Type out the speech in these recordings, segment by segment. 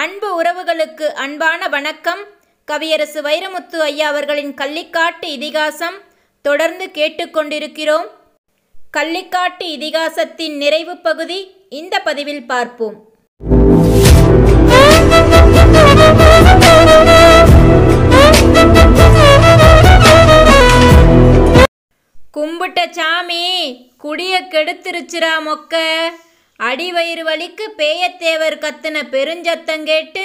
அன்பு உறவுகளுக்கு அன்பான வணக்கம் கவியரசு வைரமுத்து ஐயா அவர்களின் கள்ளிக்காட்டு இதிகாசம் தொடர்ந்து கேட்டுக்கொண்டிருக்கிறோம் கள்ளிக்காட்டு இதிகாசத்தின் நிறைவு பகுதி இந்த பதிவில் பார்ப்போம் கும்பிட்ட சாமி குடிய கெடுத்துருச்சுரா மொக்க அடிவயிறு வலிக்கு பேயத்தேவர் கத்துன பெருஞ்சத்தம் கேட்டு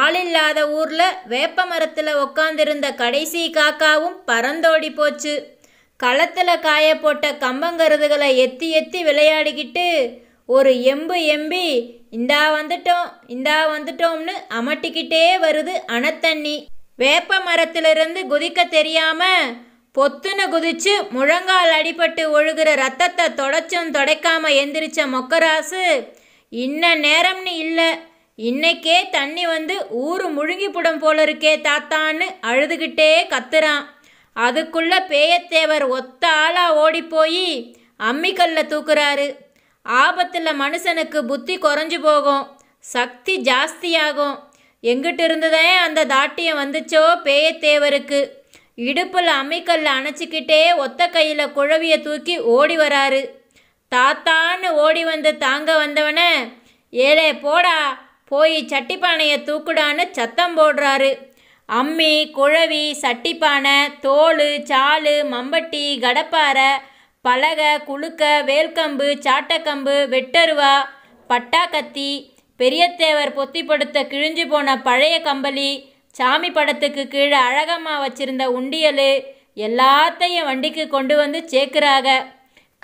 ஆளில்லாத ஊர்ல வேப்ப மரத்துல உக்காந்திருந்த கடைசி காக்காவும் பறந்தோடி போச்சு களத்துல காய போட்ட கம்பங்கருதுகளை எத்தி எத்தி விளையாடிக்கிட்டு ஒரு எம்பு எம்பி இந்தா வந்துட்டோம் இந்தா வந்துட்டோம்னு அமட்டிக்கிட்டே வருது அணத்தண்ணி வேப்ப மரத்திலிருந்து குதிக்க தெரியாம பொத்துன்னு குதிச்சு முழங்கால் அடிபட்டு ஒழுகிற ரத்தத்தை தொடச்சும் தொடைக்காம எந்திரிச்ச மொக்கராசு இன்ன நேரம்னு இல்லை இன்னைக்கே தண்ணி வந்து ஊர் முழுங்கிப்புடம் போல இருக்கே தாத்தான்னு அழுதுகிட்டே கத்துறான் அதுக்குள்ள பேயத்தேவர் ஒத்த ஆளா ஓடிப்போய் அம்மிக்கல்ல தூக்குறாரு ஆபத்தில் மனுஷனுக்கு புத்தி குறைஞ்சு போகும் சக்தி ஜாஸ்தியாகும் எங்கிட்டு இருந்துதான் அந்த தாட்டியம் வந்துச்சோ பேயத்தேவருக்கு இடுப்பில் அமைக்கல்ல அணைச்சிக்கிட்டே ஒத்த கையில் குழவியை தூக்கி ஓடி வராரு தாத்தான்னு ஓடி வந்து தாங்க வந்தவனே ஏழே போடா போய் சட்டிப்பானையை தூக்குடான்னு சத்தம் போடுறாரு அம்மி குழவி சட்டிப்பானை தோல் சாலு மம்பட்டி கடப்பாரை பலகை குழுக்க வேல்கம்பு சாட்டக்கம்பு வெட்டருவா பட்டா கத்தி பெரியத்தேவர் பொத்தி படுத்த கிழிஞ்சு போன பழைய கம்பளி சாமி படத்துக்கு கீழே அழகம்மா வச்சிருந்த உண்டியல் எல்லாத்தையும் வண்டிக்கு கொண்டு வந்து சேர்க்குறாங்க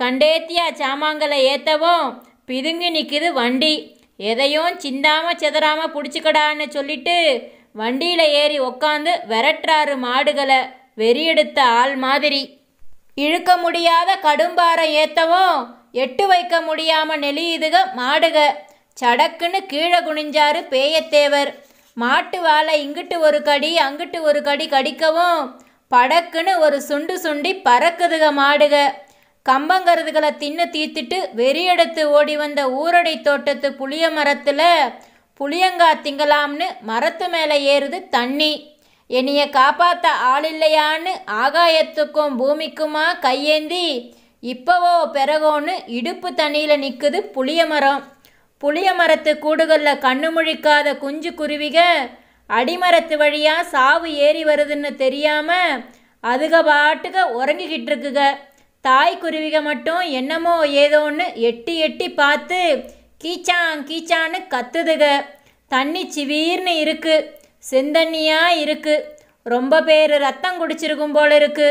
கண்டேத்தியா சாமான்களை ஏற்றவும் பிதுங்கி நிற்கிது வண்டி எதையும் சிந்தாமல் சிதறாமல் பிடிச்சிக்கடான்னு சொல்லிட்டு வண்டியில் ஏறி உக்காந்து விரட்டுறாரு மாடுகளை வெறியெடுத்த ஆள் மாதிரி இழுக்க முடியாத கடும்பாரை ஏற்றவும் எட்டு வைக்க முடியாமல் நெளியுதுக மாடுக சடக்குன்னு கீழே குனிஞ்சாரு பேயத்தேவர் மாட்டு வாழை இங்கிட்டு ஒரு கடி அங்கிட்டு ஒரு கடி கடிக்கவும் படக்குன்னு ஒரு சுண்டு சுண்டி பறக்குதுக மாடுக கம்பங்கருதுகளை தின்னு தீத்துட்டு வெறியெடுத்து ஓடி வந்த ஊரடை தோட்டத்து புளிய மரத்தில் புளியங்கா திங்கலாம்னு மரத்து மேலே ஏறுது தண்ணி என்னைய காப்பாற்ற ஆள் இல்லையான்னு ஆகாயத்துக்கும் பூமிக்குமா கையேந்தி இப்போவோ பிறகோன்னு இடுப்பு தண்ணியில் நிற்குது புளிய மரம் புளிய மரத்து கூடுகளில் கண்ணு முழிக்காத குஞ்சு குருவிக அடிமரத்து வழியாக சாவு ஏறி வருதுன்னு தெரியாமல் அதுக பாட்டுக உறங்கிக்கிட்டு இருக்குக தாய் குருவிக மட்டும் என்னமோ ஏதோன்னு எட்டி எட்டி பார்த்து கீச்சான் கீச்சான்னு கத்துதுக தண்ணி சிவீர்னு இருக்கு செந்தண்ணியாக இருக்கு ரொம்ப பேர் ரத்தம் குடிச்சிருக்கும் போல் இருக்கு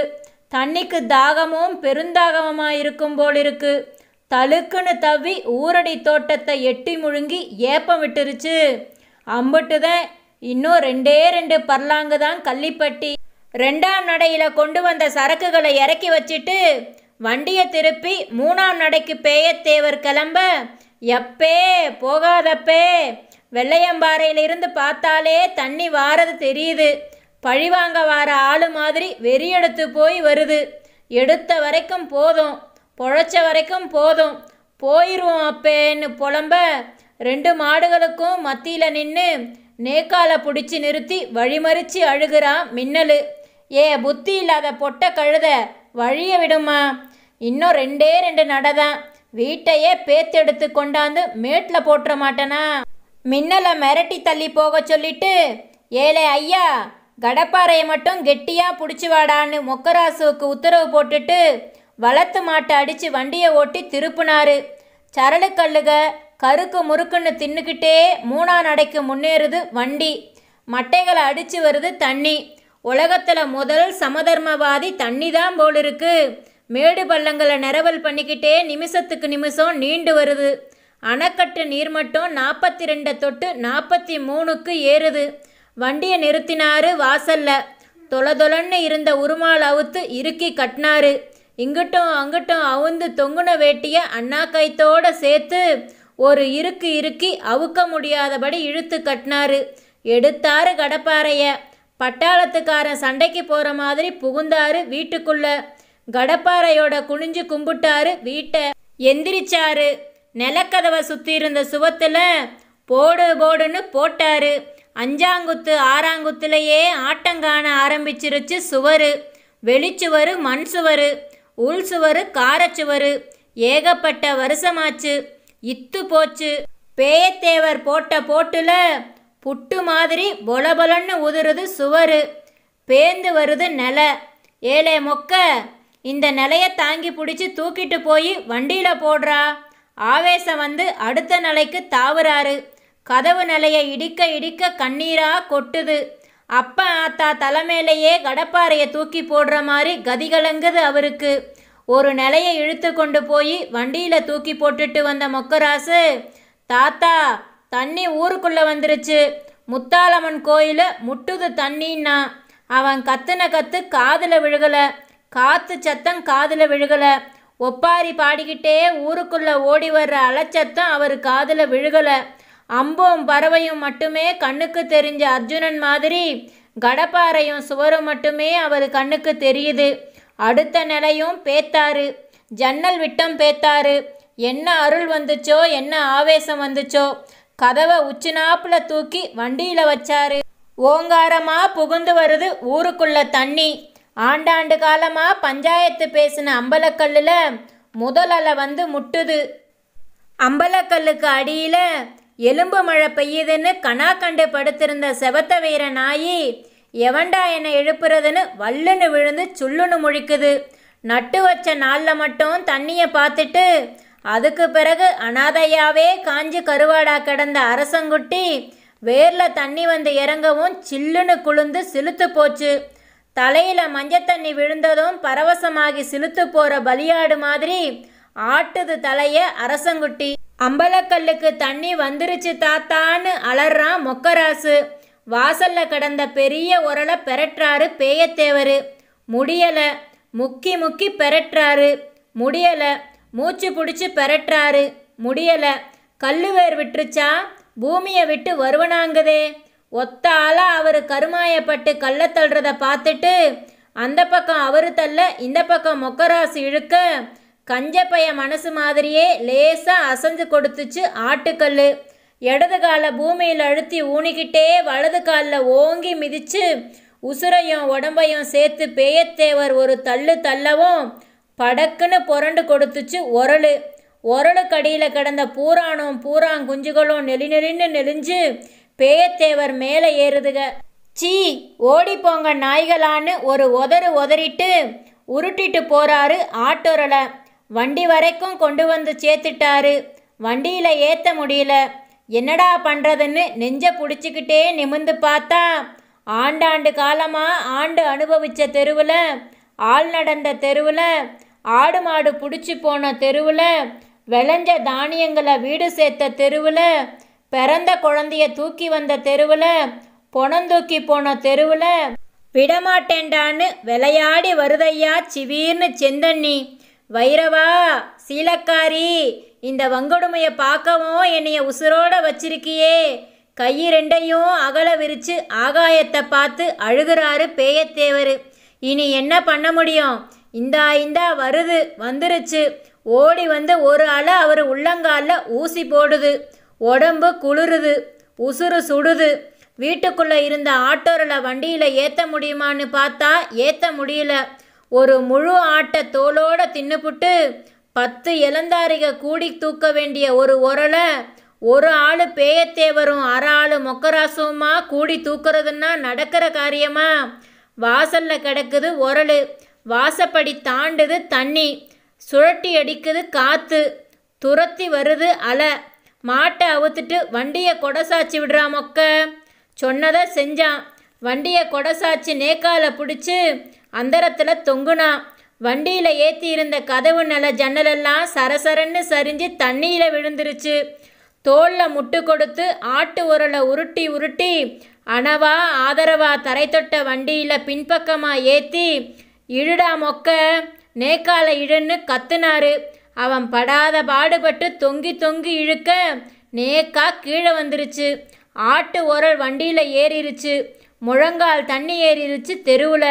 தண்ணிக்கு தாகமும் பெருந்தாகமாக இருக்கும் போல் இருக்குது தழுக்குன்னு தவ்வி ஊரடி தோட்டத்தை எட்டி முழுங்கி ஏப்பம் விட்டுருச்சு அம்பிட்டு தான் இன்னும் ரெண்டே ரெண்டு பர்லாங்கு தான் கள்ளிப்பட்டி ரெண்டாம் நடையில் கொண்டு வந்த சரக்குகளை இறக்கி வச்சுட்டு வண்டியை திருப்பி மூணாம் நடைக்கு பேயத்தேவர் கிளம்ப எப்பே போகாதப்பே வெள்ளையம்பாறையிலிருந்து பார்த்தாலே தண்ணி வாரது தெரியுது பழிவாங்க வார ஆளு மாதிரி வெறி எடுத்து போய் வருது எடுத்த வரைக்கும் போதும் பொழைச்ச வரைக்கும் போதும் போயிடுவோம் அப்பேன்னு புலம்ப ரெண்டு மாடுகளுக்கும் மத்தியில் நின்று நேக்காலை பிடிச்சி நிறுத்தி வழிமறிச்சு அழுகிறான் மின்னலு ஏ புத்தி இல்லாத பொட்டை கழுத வழிய விடுமா இன்னும் ரெண்டே ரெண்டு நடதான் வீட்டையே பேத்தெடுத்து கொண்டாந்து மேட்டில் போட்டுற மாட்டேனா மின்னலை மிரட்டி தள்ளி போக சொல்லிட்டு ஏழை ஐயா கடப்பாறையை மட்டும் கெட்டியாக பிடிச்சி வாடான்னு மொக்கராசுவுக்கு உத்தரவு போட்டுட்டு வளர்த்து மாட்டை அடித்து வண்டியை ஓட்டி திருப்புனாரு கல்லுக கருக்கு முறுக்குன்னு தின்னுக்கிட்டே மூணா நடைக்கு முன்னேறுது வண்டி மட்டைகளை அடித்து வருது தண்ணி உலகத்தில் முதல் சமதர்மவாதி தண்ணி தான் போல் இருக்குது மேடு பள்ளங்களை நிரவல் பண்ணிக்கிட்டே நிமிஷத்துக்கு நிமிஷம் நீண்டு வருது அணைக்கட்டு நீர் மட்டும் நாற்பத்தி ரெண்டை தொட்டு நாற்பத்தி மூணுக்கு ஏறுது வண்டியை நிறுத்தினாரு வாசல்ல தொலதொலன்னு இருந்த உருமால் அவுத்து இறுக்கி கட்டினாரு இங்கிட்டும் அங்கிட்டும் அவுந்து தொங்குன வேட்டிய அண்ணா கைத்தோட சேர்த்து ஒரு இருக்கு இறுக்கி அவுக்க முடியாதபடி இழுத்து கட்டினாரு எடுத்தாரு கடப்பாறைய பட்டாளத்துக்காரன் சண்டைக்கு போகிற மாதிரி புகுந்தாரு வீட்டுக்குள்ள கடப்பாறையோட குனிஞ்சு கும்பிட்டாரு வீட்டை எந்திரிச்சாரு நிலக்கதவை சுற்றி இருந்த சுவத்தில் போடு போடுன்னு போட்டாரு அஞ்சாங்குத்து ஆறாங்குத்துலேயே ஆட்டங்காண ஆரம்பிச்சிருச்சு சுவர் வெளிச்சுவர் மண் சுவர் உள் சுவரு காரச்சுவரு ஏகப்பட்ட வருஷமாச்சு இத்து போச்சு பேயத்தேவர் போட்ட போட்டுல புட்டு மாதிரி பொலன்னு உதுருது சுவரு பேந்து வருது நில ஏழே மொக்க இந்த நிலைய தாங்கி பிடிச்சி தூக்கிட்டு போய் வண்டியில் போடுறா ஆவேசம் வந்து அடுத்த நிலைக்கு தாவுறாரு கதவு நிலையை இடிக்க இடிக்க கண்ணீராக கொட்டுது அப்பா ஆத்தா தலைமையிலேயே கடப்பாறையை தூக்கி போடுற மாதிரி கதிகலங்குது அவருக்கு ஒரு நிலையை இழுத்து கொண்டு போய் வண்டியில் தூக்கி போட்டுட்டு வந்த மொக்கராசு தாத்தா தண்ணி ஊருக்குள்ளே வந்துருச்சு முத்தாளம்மன் கோயில் முட்டுது தண்ணின்னா அவன் கத்துன கத்து காதில் விழுகலை காற்று சத்தம் காதில் விழுகலை ஒப்பாரி பாடிக்கிட்டே ஊருக்குள்ளே ஓடி வர்ற அலச்சத்தம் அவர் காதில் விழுகலை அம்பும் பறவையும் மட்டுமே கண்ணுக்கு தெரிஞ்ச அர்ஜுனன் மாதிரி கடப்பாறையும் சுவரும் மட்டுமே அவர் கண்ணுக்கு தெரியுது அடுத்த நிலையும் பேத்தாரு ஜன்னல் விட்டம் பேத்தாரு என்ன அருள் வந்துச்சோ என்ன ஆவேசம் வந்துச்சோ கதவை உச்சினாப்பில் தூக்கி வண்டியில் வச்சாரு ஓங்காரமாக புகுந்து வருது ஊருக்குள்ள தண்ணி ஆண்டாண்டு காலமாக பஞ்சாயத்து பேசின அம்பலக்கல்லில் முதல் அலை வந்து முட்டுது அம்பலக்கல்லுக்கு அடியில் எலும்பு மழை பெய்யுதுன்னு கணா கண்டு படுத்திருந்த செவத்த வீர நாயி எவன்டா என்னை எழுப்புறதுன்னு வல்லுன்னு விழுந்து சுள்ளுன்னு முழிக்குது நட்டு வச்ச நாளில் மட்டும் தண்ணியை பார்த்துட்டு அதுக்கு பிறகு அனாதையாவே காஞ்சி கருவாடா கிடந்த அரசங்குட்டி வேரில் தண்ணி வந்து இறங்கவும் சில்லுன்னு குளிந்து சிலுத்து போச்சு தலையில் மஞ்சள் தண்ணி விழுந்ததும் பரவசமாகி சிலுத்து போகிற பலியாடு மாதிரி ஆட்டுது தலைய அரசங்குட்டி அம்பலக்கல்லுக்கு தண்ணி வந்துருச்சு தாத்தான்னு அலறான் மொக்கராசு வாசல்ல கடந்த பெரிய உரலை பெரட்டுறாரு பேயத்தேவரு முடியலை முக்கி முக்கி பெரட்டுறாரு முடியலை மூச்சு பிடிச்சி பெரட்டுறாரு முடியலை கல்லுவேர் விட்டுருச்சா பூமியை விட்டு வருவனாங்குதே ஒத்த ஆளா அவர் கருமாயப்பட்டு கள்ள தள்ளுறத பார்த்துட்டு அந்த பக்கம் அவரு தள்ள இந்த பக்கம் மொக்கராசு இழுக்க கஞ்சப்பைய மனசு மாதிரியே லேசாக அசைஞ்சு கொடுத்துச்சு ஆட்டுக்கல் இடது காலை பூமியில் அழுத்தி ஊனிக்கிட்டே வலது காலில் ஓங்கி மிதித்து உசுரையும் உடம்பையும் சேர்த்து பேயத்தேவர் ஒரு தள்ளு தள்ளவும் படக்குன்னு புரண்டு கொடுத்துச்சு உரல் உரலுக்கடியில் கிடந்த பூரானும் பூராங்குஞ்சுகளும் நெலி நெலின்னு நெலிஞ்சு பேயத்தேவர் மேலே ஏறுதுக சீ ஓடிப்போங்க நாய்களான்னு ஒரு உதறு உதறிட்டு உருட்டிட்டு போகிறாரு ஆட்டுரலை வண்டி வரைக்கும் கொண்டு வந்து சேர்த்துட்டாரு வண்டியில் ஏற்ற முடியல என்னடா பண்ணுறதுன்னு நெஞ்ச பிடிச்சிக்கிட்டே நிமிந்து பார்த்தா ஆண்டாண்டு காலமாக ஆண்டு அனுபவித்த தெருவில் ஆள் நடந்த தெருவில் ஆடு மாடு பிடிச்சி போன தெருவில் விளைஞ்ச தானியங்களை வீடு சேர்த்த தெருவில் பிறந்த குழந்தைய தூக்கி வந்த தெருவில் தூக்கி போன தெருவில் விடமாட்டேண்டான்னு விளையாடி வருதையா சிவீர்னு செந்தண்ணி வைரவா சீலக்காரி இந்த வங்கொடுமையை பார்க்கவும் என்னைய உசுரோட வச்சிருக்கியே கை ரெண்டையும் அகல விரித்து ஆகாயத்தை பார்த்து அழுகிறாரு பேயத்தேவர் இனி என்ன பண்ண முடியும் இந்தா இந்தா வருது வந்துருச்சு ஓடி வந்து ஒரு ஆள் அவர் உள்ளங்காலில் ஊசி போடுது உடம்பு குளிருது உசுறு சுடுது வீட்டுக்குள்ளே இருந்த ஆட்டோரில் வண்டியில் ஏற்ற முடியுமான்னு பார்த்தா ஏற்ற முடியல ஒரு முழு ஆட்ட தோளோட தின்னுப்புட்டு பத்து இளந்தாரிக கூடி தூக்க வேண்டிய ஒரு உரலை ஒரு ஆள் பேயத்தேவரும் அரை ஆள் மொக்கராசுமா கூடி தூக்குறதுன்னா நடக்கிற காரியமா வாசல்ல கிடக்குது உரல் வாசப்படி தாண்டுது தண்ணி சுழட்டி அடிக்குது காற்று துரத்தி வருது அலை மாட்டை அவுத்துட்டு வண்டியை கொடசாச்சி விடுறா மொக்க சொன்னதை செஞ்சான் வண்டியை கொடசாச்சி நேக்கால பிடிச்சி அந்தரத்தில் தொங்குனான் வண்டியில் ஏற்றி இருந்த கதவு நல ஜன்னலெல்லாம் சரசரன்னு சரிஞ்சு தண்ணியில் விழுந்துருச்சு தோளில் முட்டு கொடுத்து ஆட்டு உரலை உருட்டி உருட்டி அணவா ஆதரவா தரை தொட்ட வண்டியில் பின்பக்கமாக ஏற்றி இழுடா மொக்க நேக்கால இழுன்னு கத்துனாரு அவன் படாத பாடுபட்டு தொங்கி தொங்கி இழுக்க நேக்கா கீழே வந்துருச்சு ஆட்டு உரல் வண்டியில் ஏறிருச்சு முழங்கால் தண்ணி ஏறிருச்சு தெருவில்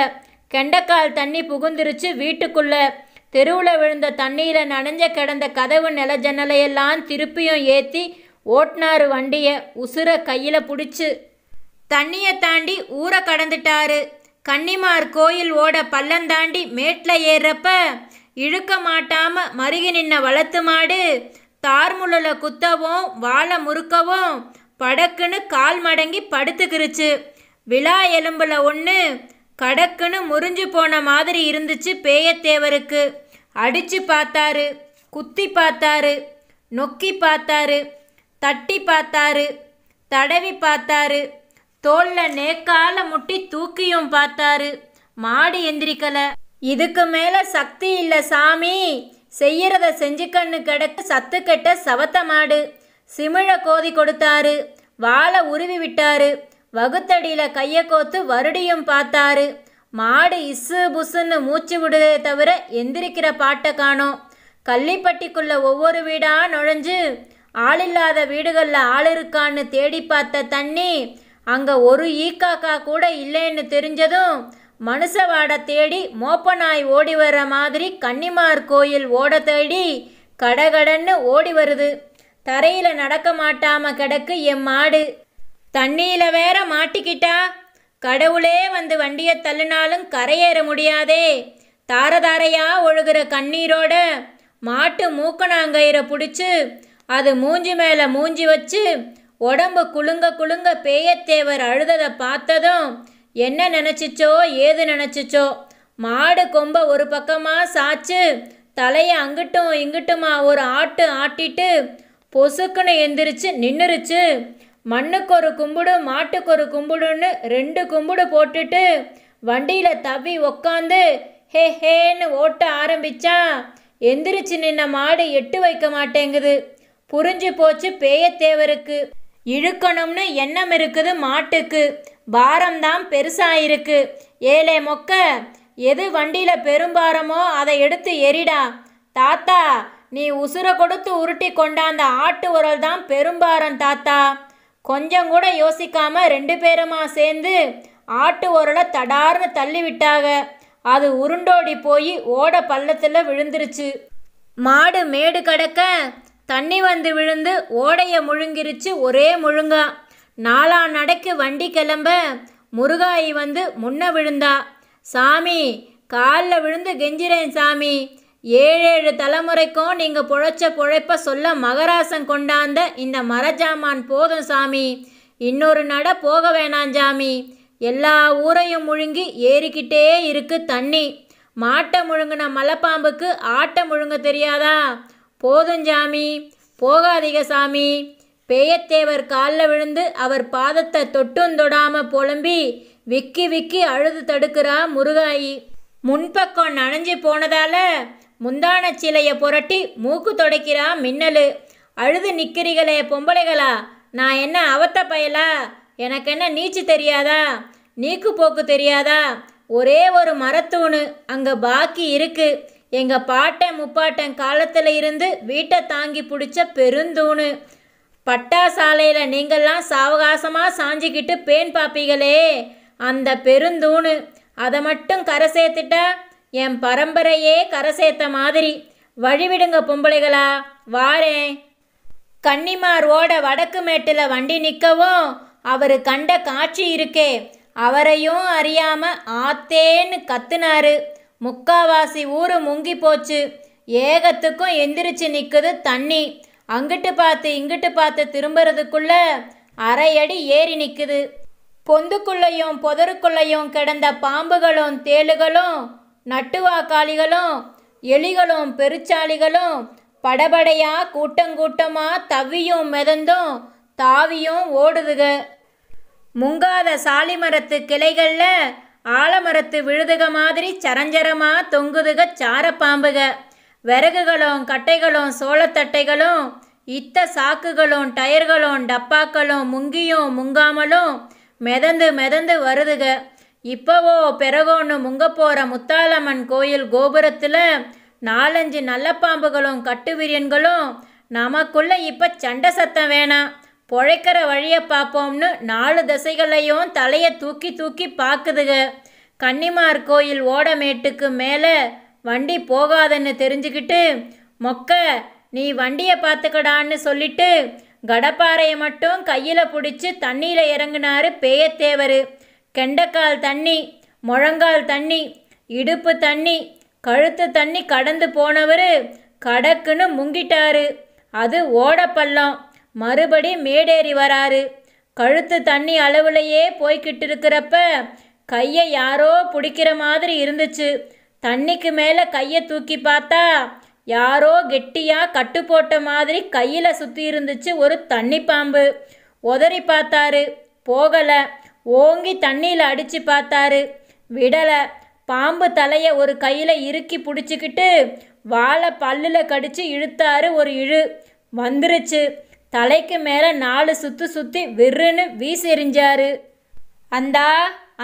கெண்டக்கால் தண்ணி புகுந்துருச்சு வீட்டுக்குள்ளே தெருவில் விழுந்த தண்ணியில் நனைஞ்ச கிடந்த கதவு நில ஜன்னலையெல்லாம் திருப்பியும் ஏற்றி ஓட்டினாரு வண்டியை உசுர கையில் பிடிச்சி தண்ணியை தாண்டி ஊரை கடந்துட்டாரு கன்னிமார் கோயில் ஓட பள்ளந்தாண்டி மேட்டில் ஏறுறப்ப இழுக்க மாட்டாம மருகி நின்ன வளர்த்து மாடு தார்முள்ள குத்தவும் வாழை முறுக்கவும் படக்குன்னு கால் மடங்கி படுத்துக்கிருச்சு விழா எலும்பில் ஒன்று கடக்குன்னு முறிஞ்சு போன மாதிரி இருந்துச்சு பேயத்தேவருக்கு அடித்து பார்த்தாரு குத்தி பார்த்தாரு நொக்கி பார்த்தாரு தட்டி பார்த்தாரு தடவி பார்த்தாரு தோல்ல நேக்கால முட்டி தூக்கியும் பார்த்தாரு மாடு எந்திரிக்கல இதுக்கு மேலே சக்தி இல்லை சாமி செய்யறத செஞ்சுக்கன்னு கிடக்கு சத்து கெட்ட சவத்த மாடு சிமிழ கோதி கொடுத்தாரு வாழை உருவி விட்டாரு வகுத்தடியில் கையை கோத்து வருடியும் பார்த்தாரு மாடு இசு புசுன்னு மூச்சு விடுதே தவிர எந்திரிக்கிற பாட்டை காணோம் கள்ளிப்பட்டிக்குள்ளே ஒவ்வொரு வீடாக நுழைஞ்சு ஆளில்லாத வீடுகளில் ஆள் இருக்கான்னு தேடி பார்த்த தண்ணி அங்கே ஒரு ஈக்காக்கா கூட இல்லைன்னு தெரிஞ்சதும் மனுஷ வாட தேடி மோப்பநாய் ஓடி வர்ற மாதிரி கன்னிமார் கோயில் ஓட தேடி கடகடன்னு ஓடி வருது தரையில் நடக்க மாட்டாமல் கிடக்கு எம் மாடு தண்ணியில் வேற மாட்டிக்கிட்டா கடவுளே வந்து வண்டியை தள்ளுனாலும் கரையேற முடியாதே தாரதாரையா ஒழுகிற கண்ணீரோட மாட்டு மூக்கணாங்கயிறை பிடிச்சி அது மூஞ்சி மேலே மூஞ்சி வச்சு உடம்பு குலுங்க குலுங்க பேயத்தேவர் அழுததை பார்த்ததும் என்ன நினச்சிச்சோ ஏது நினச்சிச்சோ மாடு கொம்ப ஒரு பக்கமாக சாச்சு தலையை அங்கிட்டும் இங்கிட்டுமா ஒரு ஆட்டு ஆட்டிட்டு பொசுக்குன்னு எந்திரிச்சு நின்றுருச்சு மண்ணுக்கு ஒரு கும்பிடு மாட்டுக்கு ஒரு கும்பிடுன்னு ரெண்டு கும்பிடு போட்டுட்டு வண்டியில் தவி உக்காந்து ஹே ஹேன்னு ஓட்ட ஆரம்பிச்சா எந்திரிச்சு நின்ன மாடு எட்டு வைக்க மாட்டேங்குது புரிஞ்சு போச்சு பேயத்தேவருக்கு இழுக்கணும்னு எண்ணம் இருக்குது மாட்டுக்கு பாரம்தான் பெருசாக பெருசாயிருக்கு ஏழே மொக்க எது வண்டியில் பெரும்பாரமோ அதை எடுத்து எரிடா தாத்தா நீ உசுரை கொடுத்து உருட்டி கொண்டாந்த ஆட்டு உரல் தான் பெரும்பாரம் தாத்தா கொஞ்சம் கூட யோசிக்காமல் ரெண்டு பேருமா சேர்ந்து ஆட்டு உரலை தடார்னு தள்ளி விட்டாங்க அது உருண்டோடி போய் ஓட பள்ளத்தில் விழுந்துருச்சு மாடு மேடு கடக்க தண்ணி வந்து விழுந்து ஓடைய முழுங்கிருச்சு ஒரே முழுங்கா நாலா நடைக்கு வண்டி கிளம்ப முருகாயி வந்து முன்ன விழுந்தா சாமி காலில் விழுந்து கெஞ்சிறேன் சாமி ஏழேழு தலைமுறைக்கும் நீங்கள் புழைச்ச புழைப்ப சொல்ல மகராசம் கொண்டாந்த இந்த மரஜாமான் போதும் சாமி இன்னொரு நட போக வேணாம் சாமி எல்லா ஊரையும் முழுங்கி ஏறிக்கிட்டே இருக்கு தண்ணி மாட்டை முழுங்கின மலைப்பாம்புக்கு ஆட்டை முழுங்க தெரியாதா போதும் சாமி போகாதீக சாமி பேயத்தேவர் காலில் விழுந்து அவர் பாதத்தை தொட்டும் தொடாம புலம்பி விக்கி விக்கி அழுது தடுக்கிறா முருகாயி முன்பக்கம் நனைஞ்சு போனதால முந்தான சிலையை புரட்டி மூக்கு தொடக்கிறா மின்னலு அழுது நிற்கிறீங்களே பொம்பளைகளா நான் என்ன அவத்த பயலா எனக்கு என்ன நீச்சு தெரியாதா நீக்கு போக்கு தெரியாதா ஒரே ஒரு மரத்தூணு அங்கே பாக்கி இருக்கு எங்கள் பாட்டன் முப்பாட்டன் காலத்தில் இருந்து வீட்டை தாங்கி பிடிச்ச பெருந்தூணு பட்டா சாலையில் நீங்கள்லாம் சாவகாசமாக சாஞ்சிக்கிட்டு பேன் பாப்பீங்களே அந்த பெருந்தூணு அதை மட்டும் கரை சேர்த்துட்டா என் பரம்பரையே கரசேத்த சேர்த்த மாதிரி வழிவிடுங்க பொம்பளைகளா வாரேன் கன்னிமாரோட வடக்கு மேட்டில் வண்டி நிற்கவும் அவர் கண்ட காட்சி இருக்கே அவரையும் அறியாம ஆத்தேன்னு கத்துனாரு முக்காவாசி ஊரு முங்கி போச்சு ஏகத்துக்கும் எந்திரிச்சு நிற்குது தண்ணி அங்கிட்டு பார்த்து இங்கிட்டு பார்த்து திரும்புறதுக்குள்ள அரை அடி ஏறி நிற்குது பொந்துக்குள்ளையும் புதருக்குள்ளையும் கிடந்த பாம்புகளும் தேளுகளும் நட்டுவாக்காளிகளும் எலிகளும் பெருச்சாளிகளும் படபடையா கூட்டங்கூட்டமா தவியும் மிதந்தும் தாவியும் ஓடுதுக முங்காத சாலிமரத்து கிளைகளில் ஆலமரத்து விழுதுக மாதிரி சரஞ்சரமாக தொங்குதுக சாரப்பாம்புக விறகுகளும் கட்டைகளும் சோளத்தட்டைகளும் இத்த சாக்குகளும் டயர்களும் டப்பாக்களும் முங்கியும் முங்காமலும் மெதந்து மெதந்து வருதுக இப்போவோ பிறகோன்னு முங்க போகிற முத்தாலம்மன் கோயில் கோபுரத்தில் நாலஞ்சு நல்ல பாம்புகளும் கட்டுவிரியன்களும் நமக்குள்ளே இப்போ சண்டை சத்தம் வேணாம் பொழைக்கிற வழியை பார்ப்போம்னு நாலு திசைகளையும் தலையை தூக்கி தூக்கி பார்க்குதுங்க கன்னிமார் கோயில் ஓடமேட்டுக்கு மேலே வண்டி போகாதன்னு தெரிஞ்சுக்கிட்டு மொக்க நீ வண்டியை பார்த்துக்கடான்னு சொல்லிட்டு கடப்பாறையை மட்டும் கையில் பிடிச்சி தண்ணியில் இறங்கினாரு பேயத்தேவர் கெண்டக்கால் தண்ணி முழங்கால் தண்ணி இடுப்பு தண்ணி கழுத்து தண்ணி கடந்து போனவர் கடக்குன்னு முங்கிட்டாரு அது ஓடப்பள்ளம் மறுபடி மேடேறி வராரு கழுத்து தண்ணி அளவுலையே போய்கிட்டு இருக்கிறப்ப கையை யாரோ பிடிக்கிற மாதிரி இருந்துச்சு தண்ணிக்கு மேலே கையை தூக்கி பார்த்தா யாரோ கெட்டியாக கட்டு போட்ட மாதிரி கையில் சுற்றி இருந்துச்சு ஒரு தண்ணி பாம்பு உதறி பார்த்தாரு போகலை ஓங்கி தண்ணியில் அடித்து பார்த்தாரு விடலை பாம்பு தலையை ஒரு கையில் இறுக்கி பிடிச்சிக்கிட்டு வாழை பல்லில் கடித்து இழுத்தாரு ஒரு இழு வந்துருச்சு தலைக்கு மேலே நாலு சுற்றி சுற்றி விருன்னு வீசெறிஞ்சாரு அந்தா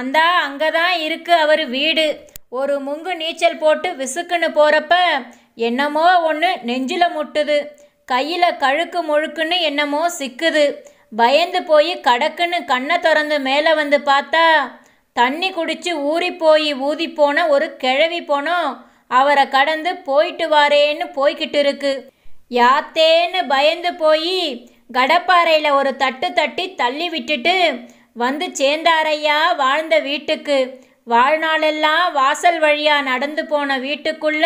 அந்தா அங்கே தான் இருக்குது அவர் வீடு ஒரு முங்கு நீச்சல் போட்டு விசுக்குன்னு போகிறப்ப என்னமோ ஒன்று நெஞ்சில் முட்டுது கையில் கழுக்கு முழுக்குன்னு என்னமோ சிக்குது பயந்து போய் கடக்குன்னு கண்ணை திறந்து மேலே வந்து பார்த்தா தண்ணி குடிச்சு ஊறி போய் ஊதி போன ஒரு கிழவி போனோம் அவரை கடந்து போயிட்டு வாரேன்னு போய்கிட்டு இருக்கு யாத்தேன்னு பயந்து போய் கடப்பாறையில் ஒரு தட்டு தட்டி தள்ளி விட்டுட்டு வந்து சேர்ந்தாரையா வாழ்ந்த வீட்டுக்கு வாழ்நாளெல்லாம் வாசல் வழியாக நடந்து போன வீட்டுக்குள்ள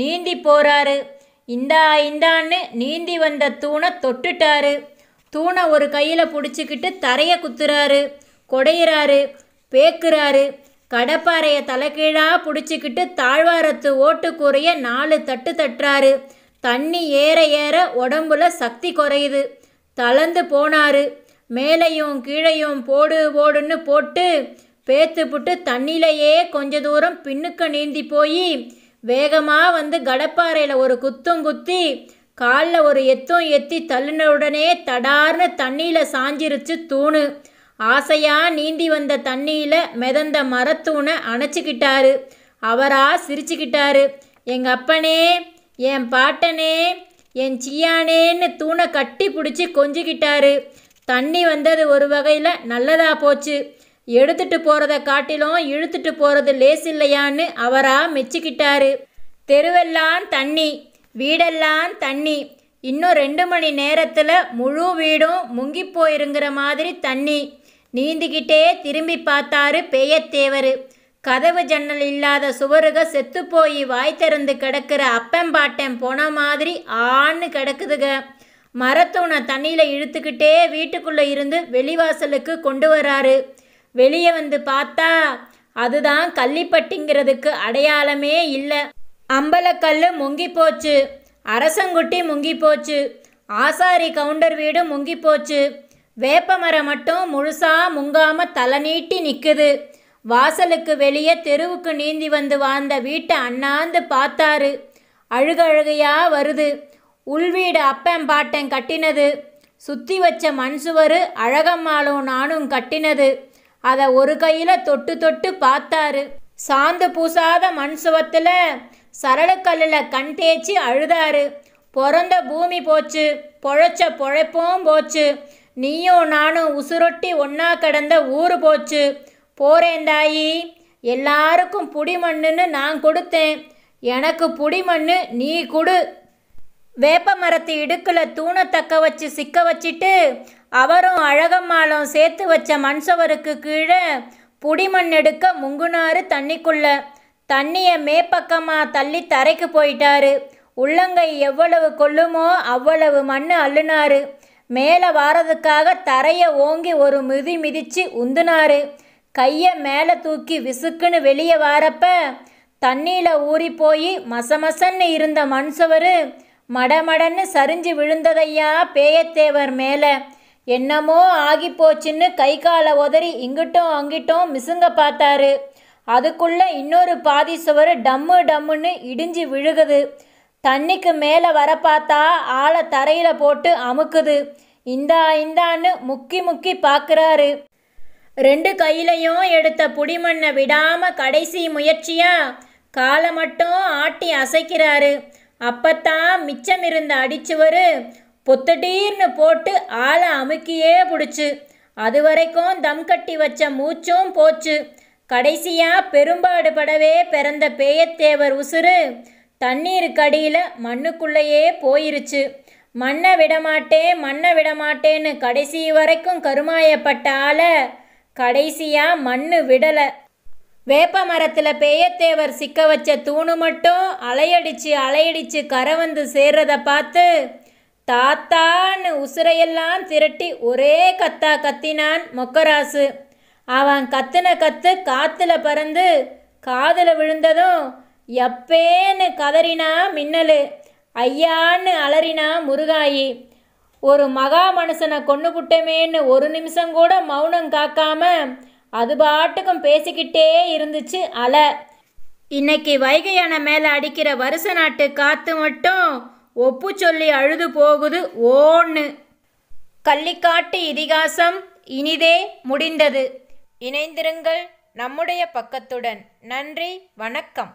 நீந்தி போகிறாரு இந்தா இந்தான்னு நீந்தி வந்த தூணை தொட்டுட்டாரு தூணை ஒரு கையில் பிடிச்சிக்கிட்டு தரையை குத்துறாரு கொடையிறாரு பேக்குறாரு கடப்பாறையை தலைகீழாக பிடிச்சிக்கிட்டு தாழ்வாரத்து ஓட்டுக்குறைய நாலு தட்டு தட்டுறாரு தண்ணி ஏற ஏற உடம்புல சக்தி குறையுது தளர்ந்து போனாரு மேலையும் கீழையும் போடு போடுன்னு போட்டு பேத்து புட்டு தண்ணியிலையே கொஞ்ச தூரம் பின்னுக்கு நீந்தி போய் வேகமாக வந்து கடப்பாறையில் ஒரு குத்தும் குத்தி காலில் ஒரு எத்தும் எத்தி தள்ளின உடனே தடார்னு தண்ணியில் சாஞ்சிருச்சு தூணு ஆசையாக நீந்தி வந்த தண்ணியில் மிதந்த மரத்தூணை அணைச்சிக்கிட்டாரு அவராக சிரிச்சுக்கிட்டாரு எங்கள் அப்பனே என் பாட்டனே என் சியானேன்னு தூணை கட்டி பிடிச்சி கொஞ்சிக்கிட்டாரு தண்ணி வந்தது ஒரு வகையில் நல்லதாக போச்சு எடுத்துட்டு போகிறத காட்டிலும் இழுத்துட்டு போகிறது லேஸ் இல்லையான்னு அவராக மெச்சிக்கிட்டாரு தெருவெல்லாம் தண்ணி வீடெல்லாம் தண்ணி இன்னும் ரெண்டு மணி நேரத்தில் முழு வீடும் முங்கி போயிருங்கிற மாதிரி தண்ணி நீந்திக்கிட்டே திரும்பி பார்த்தாரு பேயத்தேவர் கதவு ஜன்னல் இல்லாத சுவருக செத்து போய் வாய் திறந்து கிடக்கிற அப்பம்பாட்டம் போன மாதிரி ஆன்னு கிடக்குதுக மரத்தூனை தண்ணியில் இழுத்துக்கிட்டே வீட்டுக்குள்ளே இருந்து வெளிவாசலுக்கு கொண்டு வராரு வெளியே வந்து பார்த்தா அதுதான் கள்ளிப்பட்டிங்கிறதுக்கு அடையாளமே இல்லை அம்பலக்கல் முங்கி போச்சு அரசங்குட்டி முங்கி போச்சு ஆசாரி கவுண்டர் வீடு முங்கி போச்சு வேப்பமரம் மட்டும் முழுசாக முங்காமல் தலை நீட்டி நிற்குது வாசலுக்கு வெளியே தெருவுக்கு நீந்தி வந்து வாழ்ந்த வீட்டை அண்ணாந்து பார்த்தாரு அழுகழுகையாக வருது உள்வீடு அப்பன் பாட்டன் கட்டினது சுற்றி வச்ச மண் சுவர் அழகம்மாளும் நானும் கட்டினது அதை ஒரு கையில் தொட்டு தொட்டு பார்த்தாரு சாந்து பூசாத மண் சுவத்தில் சரளக்கல்லில் கண் தேய்ச்சி அழுதாரு பிறந்த பூமி போச்சு பொழைச்ச பொழைப்பும் போச்சு நீயும் நானும் உசுரொட்டி ஒன்றா கிடந்த ஊர் போச்சு போறேந்தாயி எல்லாருக்கும் புடிமண்ணுன்னு நான் கொடுத்தேன் எனக்கு புடிமண்ணு நீ கொடு வேப்ப மரத்து இடுக்கில் தூணை தக்க வச்சு சிக்க வச்சிட்டு அவரும் அழகம்மாலும் சேர்த்து வச்ச மண்சவருக்கு கீழே புடிமண் எடுக்க முங்குனாறு தண்ணிக்குள்ளே தண்ணியை மேப்பக்கமாக தள்ளி தரைக்கு போயிட்டாரு உள்ளங்கை எவ்வளவு கொள்ளுமோ அவ்வளவு மண் அள்ளுனாரு மேலே வாரதுக்காக தரையை ஓங்கி ஒரு மிதி மிதிச்சு உந்துனாரு கையை மேலே தூக்கி விசுக்குன்னு வெளியே வாரப்ப தண்ணியில் ஊறி போய் மசமசன்னு இருந்த மண் சுவர் மடமடன்னு சரிஞ்சு விழுந்ததையா பேயத்தேவர் மேலே என்னமோ ஆகி போச்சுன்னு கை காலை உதறி இங்கிட்டும் அங்கிட்டும் மிசுங்க பார்த்தாரு அதுக்குள்ளே இன்னொரு பாதி சுவர் டம்மு டம்முன்னு இடிஞ்சு விழுகுது தண்ணிக்கு மேலே வர பார்த்தா ஆளை தரையில் போட்டு அமுக்குது இந்தா இந்தான்னு முக்கி முக்கி பார்க்குறாரு ரெண்டு கையிலையும் எடுத்த புடிமண்ணை விடாமல் கடைசி முயற்சியாக காலை மட்டும் ஆட்டி அசைக்கிறாரு அப்பத்தான் மிச்சம் இருந்த அடிச்சுவர் பொத்தடீர்னு போட்டு ஆளை அமுக்கியே பிடிச்சு அது வரைக்கும் தம் கட்டி வச்ச மூச்சும் போச்சு கடைசியா பெரும்பாடுபடவே பிறந்த பேயத்தேவர் உசுறு தண்ணீருக்கடியில் மண்ணுக்குள்ளேயே போயிருச்சு மண்ணை விடமாட்டேன் மண்ணை விடமாட்டேன்னு கடைசி வரைக்கும் கருமாயப்பட்ட கடைசியா கடைசியாக மண்ணு விடலை வேப்ப மரத்தில் பேயத்தேவர் சிக்க வச்ச தூணு மட்டும் அலையடிச்சு அலையடிச்சு கரை வந்து சேர்றத பார்த்து தாத்தான்னு உசுரையெல்லாம் திரட்டி ஒரே கத்தா கத்தினான் மொக்கராசு அவன் கத்துன கத்து காத்துல பறந்து காதில் விழுந்ததும் எப்பேன்னு கதறினா மின்னலு ஐயான்னு அலறினா முருகாயி ஒரு மகா மனுஷனை கொண்டு புட்டமேன்னு ஒரு நிமிஷம் கூட மௌனம் காக்காம அது பாட்டுக்கும் பேசிக்கிட்டே இருந்துச்சு அல இன்னைக்கு வைகையான மேலே அடிக்கிற வருஷ நாட்டு காற்று மட்டும் ஒப்பு சொல்லி அழுது போகுது ஓன்னு கள்ளிக்காட்டு இதிகாசம் இனிதே முடிந்தது இணைந்திருங்கள் நம்முடைய பக்கத்துடன் நன்றி வணக்கம்